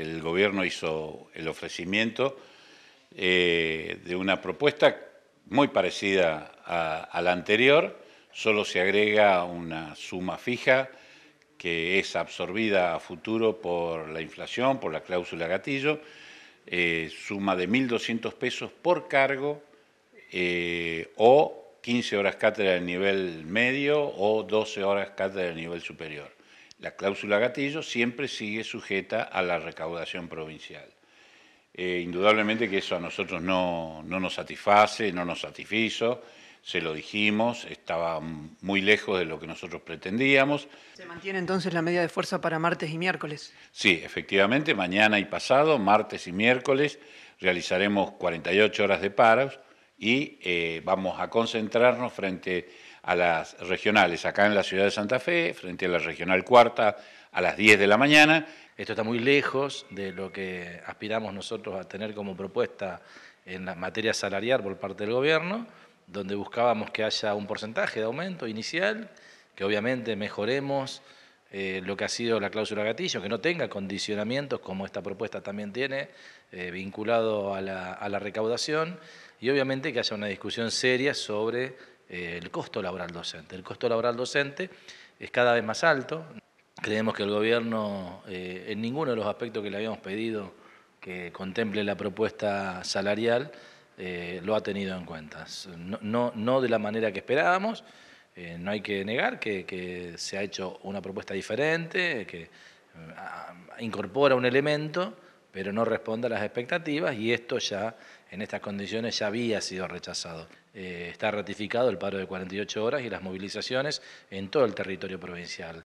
el gobierno hizo el ofrecimiento eh, de una propuesta muy parecida a, la anterior, solo se agrega una suma fija que es absorbida a futuro por la inflación, por la cláusula gatillo, eh, suma de 1.200 pesos por cargo eh, o 15 horas cátedra del nivel medio o 12 horas cátedra del nivel superior. La cláusula gatillo siempre sigue sujeta a la recaudación provincial. Eh, indudablemente que eso a nosotros no, no nos satisface, no nos satisfizo, se lo dijimos, estaba muy lejos de lo que nosotros pretendíamos. ¿Se mantiene entonces la media de fuerza para martes y miércoles? Sí, efectivamente, mañana y pasado, martes y miércoles, realizaremos 48 horas de paros y eh, vamos a concentrarnos frente a las regionales acá en la ciudad de Santa Fe, frente a la regional cuarta a las 10 de la mañana. Esto está muy lejos de lo que aspiramos nosotros a tener como propuesta en la materia salarial por parte del gobierno, donde buscábamos que haya un porcentaje de aumento inicial, que obviamente mejoremos eh, lo que ha sido la cláusula gatillo, que no tenga condicionamientos como esta propuesta también tiene, eh, vinculado a la, recaudación, y obviamente que haya una discusión seria sobre eh, el costo laboral docente. El costo laboral docente es cada vez más alto. Creemos que el gobierno, en ninguno de los aspectos que le habíamos pedido que contemple la propuesta salarial, lo ha tenido en cuenta. no de la manera que esperábamos. Eh, no hay que negar que, se ha hecho una propuesta diferente, que eh, incorpora un elemento, pero no responde a las expectativas y esto ya, en estas condiciones, ya había sido rechazado. Eh, está ratificado el paro de 48 horas y las movilizaciones en todo el territorio provincial.